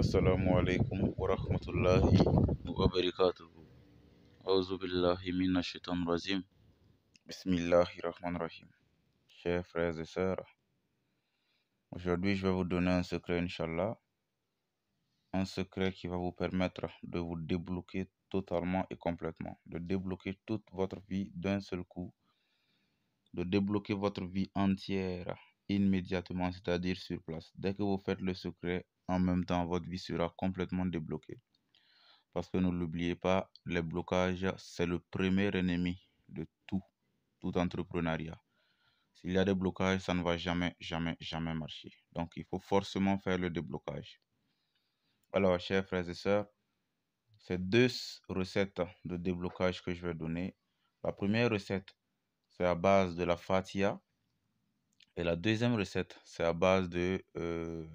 Assalamu alaikum wa rahmatullahi wa barakatuhu. rajim. Chers frères et sœurs, aujourd'hui je vais vous donner un secret, Inch'Allah. Un secret qui va vous permettre de vous débloquer totalement et complètement, de débloquer toute votre vie d'un seul coup, de débloquer votre vie entière immédiatement, c'est-à-dire sur place. Dès que vous faites le secret, en même temps, votre vie sera complètement débloquée. Parce que ne l'oubliez pas, les blocages, c'est le premier ennemi de tout, tout entrepreneuriat. S'il y a des blocages, ça ne va jamais, jamais, jamais marcher. Donc, il faut forcément faire le déblocage. Alors, chers frères et sœurs, c'est deux recettes de déblocage que je vais donner. La première recette, c'est à base de la fatia. Et la deuxième recette, c'est à base de euh,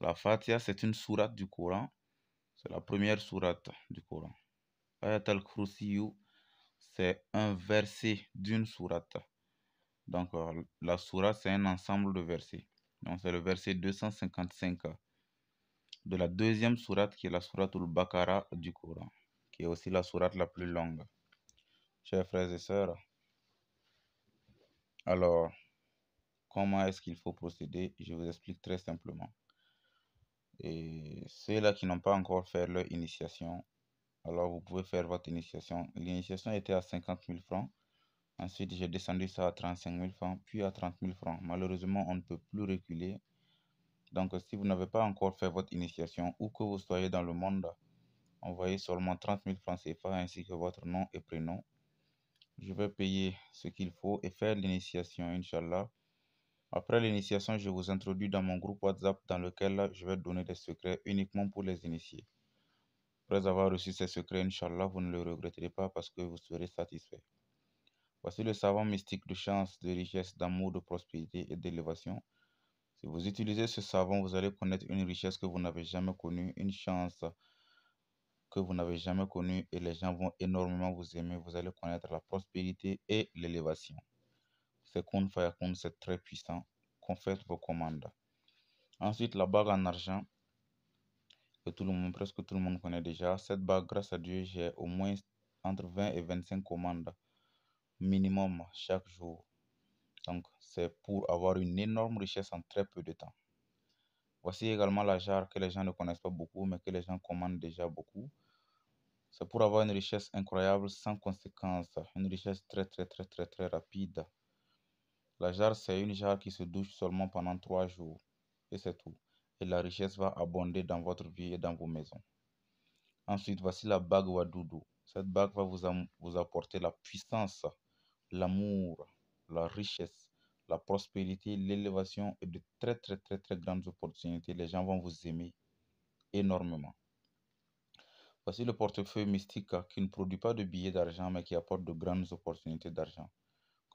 la Fatiha, c'est une sourate du Coran. C'est la première sourate du Coran. al kursi c'est un verset d'une sourate. Donc, euh, la sourate, c'est un ensemble de versets. Donc, c'est le verset 255 de la deuxième sourate qui est la sourate Al-Bakara du Coran, qui est aussi la sourate la plus longue. Chers frères et sœurs, alors, Comment est-ce qu'il faut procéder Je vous explique très simplement. Et ceux-là qui n'ont pas encore fait leur initiation, alors vous pouvez faire votre initiation. L'initiation était à 50 000 francs. Ensuite, j'ai descendu ça à 35 000 francs, puis à 30 000 francs. Malheureusement, on ne peut plus reculer. Donc, si vous n'avez pas encore fait votre initiation, ou que vous soyez dans le monde, envoyez seulement 30 000 francs CFA ainsi que votre nom et prénom. Je vais payer ce qu'il faut et faire l'initiation, Inch'Allah. Après l'initiation, je vous introduis dans mon groupe WhatsApp dans lequel je vais donner des secrets uniquement pour les initiés. Après avoir reçu ces secrets, Inch'Allah, vous ne le regretterez pas parce que vous serez satisfait. Voici le savant mystique de chance, de richesse, d'amour, de prospérité et d'élévation. Si vous utilisez ce savant, vous allez connaître une richesse que vous n'avez jamais connue, une chance que vous n'avez jamais connue et les gens vont énormément vous aimer. Vous allez connaître la prospérité et l'élévation. C'est fire c'est très puissant faites vos commandes. Ensuite, la bague en argent, que tout le monde, presque tout le monde connaît déjà. Cette bague, grâce à Dieu, j'ai au moins entre 20 et 25 commandes minimum chaque jour. Donc, c'est pour avoir une énorme richesse en très peu de temps. Voici également la jarre que les gens ne connaissent pas beaucoup, mais que les gens commandent déjà beaucoup. C'est pour avoir une richesse incroyable sans conséquence, une richesse très, très, très, très, très rapide. La jarre, c'est une jarre qui se douche seulement pendant trois jours. Et c'est tout. Et la richesse va abonder dans votre vie et dans vos maisons. Ensuite, voici la bague Wadoudou. Cette bague va vous, vous apporter la puissance, l'amour, la richesse, la prospérité, l'élévation et de très, très, très, très grandes opportunités. Les gens vont vous aimer énormément. Voici le portefeuille mystique qui ne produit pas de billets d'argent, mais qui apporte de grandes opportunités d'argent.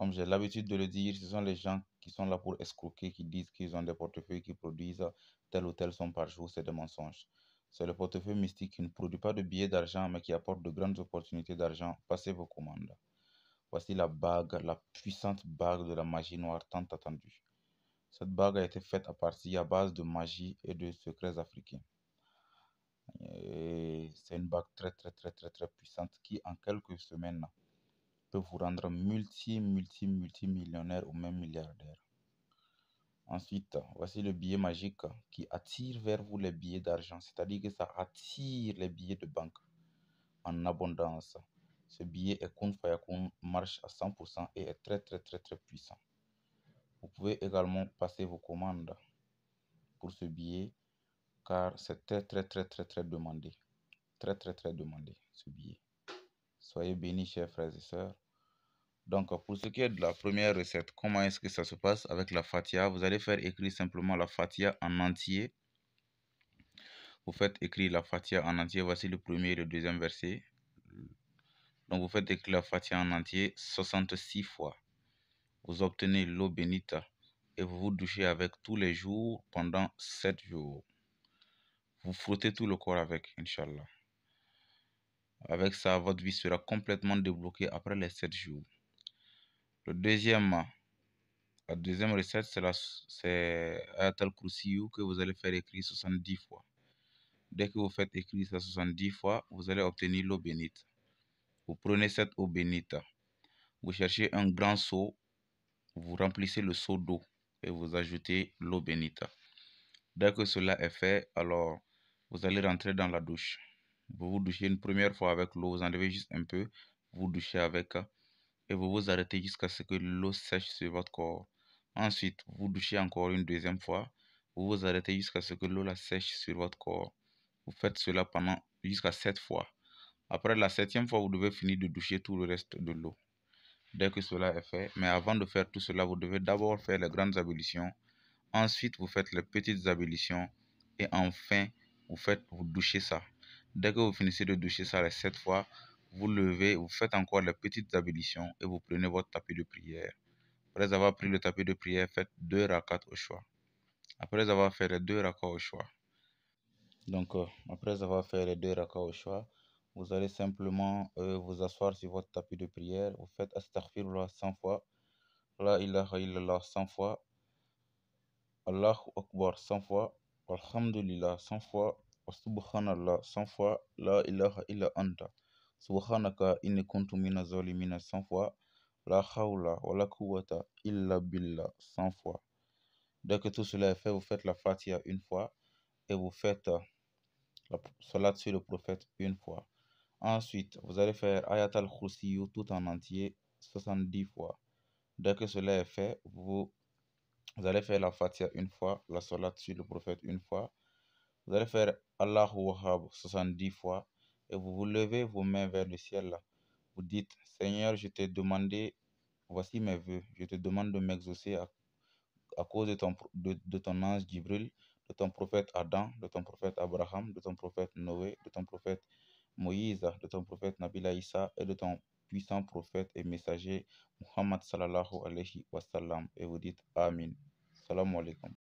Comme j'ai l'habitude de le dire, ce sont les gens qui sont là pour escroquer, qui disent qu'ils ont des portefeuilles qui produisent tel ou tel son par jour, c'est des mensonges. C'est le portefeuille mystique qui ne produit pas de billets d'argent, mais qui apporte de grandes opportunités d'argent. Passez vos commandes. Voici la bague, la puissante bague de la magie noire tant attendue. Cette bague a été faite à partir à base de magie et de secrets africains. C'est une bague très très très très très puissante qui en quelques semaines peut vous rendre multi, multi, multimillionnaire ou même milliardaire. Ensuite, voici le billet magique qui attire vers vous les billets d'argent, c'est-à-dire que ça attire les billets de banque en abondance. Ce billet est à Fayakun marche à 100% et est très, très, très, très puissant. Vous pouvez également passer vos commandes pour ce billet car c'est très, très, très, très, très demandé. Très, très, très demandé ce billet. Soyez bénis, chers frères et sœurs. Donc, pour ce qui est de la première recette, comment est-ce que ça se passe avec la fatia Vous allez faire écrire simplement la fatia en entier. Vous faites écrire la fatia en entier. Voici le premier et le deuxième verset. Donc, vous faites écrire la fatia en entier 66 fois. Vous obtenez l'eau bénite. et vous vous douchez avec tous les jours pendant 7 jours. Vous frottez tout le corps avec, Inch'Allah. Avec ça, votre vie sera complètement débloquée après les 7 jours. Le deuxième, la deuxième recette, c'est Ayatul Kursiyu que vous allez faire écrire 70 fois. Dès que vous faites écrire ça 70 fois, vous allez obtenir l'eau bénite. Vous prenez cette eau bénite. Vous cherchez un grand seau. Vous remplissez le seau d'eau et vous ajoutez l'eau bénite. Dès que cela est fait, alors vous allez rentrer dans la douche. Vous vous douchez une première fois avec l'eau, vous enlevez juste un peu, vous douchez avec et vous vous arrêtez jusqu'à ce que l'eau sèche sur votre corps. Ensuite, vous douchez encore une deuxième fois, vous vous arrêtez jusqu'à ce que l'eau la sèche sur votre corps. Vous faites cela pendant jusqu'à sept fois. Après la septième fois, vous devez finir de doucher tout le reste de l'eau. Dès que cela est fait, mais avant de faire tout cela, vous devez d'abord faire les grandes ablutions. Ensuite, vous faites les petites ablutions. Et enfin, vous faites, vous doucher ça. Dès que vous finissez de doucher ça les sept fois, vous levez, vous faites encore les petites ablutions et vous prenez votre tapis de prière. Après avoir pris le tapis de prière, faites deux rakats au choix. Après avoir fait les deux rakats au choix. Donc, euh, après avoir fait les deux rakats au choix, vous allez simplement euh, vous asseoir sur votre tapis de prière. Vous faites Astaghfirullah 100 fois. La ilaha illallah 100 fois. Allahu Akbar 100 fois. Alhamdulillah 100 fois subhanallah 100 fois, la ilaha illa anta, subhanaka inni kuntu mina zalimina 100 fois, la hawla wa la quwwata illa billah 100 fois. Dès que tout cela est fait, vous faites la fatia une fois et vous faites euh, la salat sur le prophète une fois. Ensuite, vous allez faire Ayat al-Khursiyu tout en entier 70 fois. Dès que cela est fait, vous, vous allez faire la fatia une fois, la salat sur le prophète une fois, vous allez faire Allahu Wahab 70 fois et vous vous levez vos mains vers le ciel. Vous dites Seigneur, je t'ai demandé, voici mes voeux. Je te demande de m'exaucer à, cause de ton, de, ton ange Jibril, de ton prophète Adam, de ton prophète Abraham, de ton prophète Noé, de ton prophète Moïse, de ton prophète Nabila et de ton puissant prophète et messager Muhammad sallallahu alayhi wa sallam. Et vous dites Amin. Salam alaikum.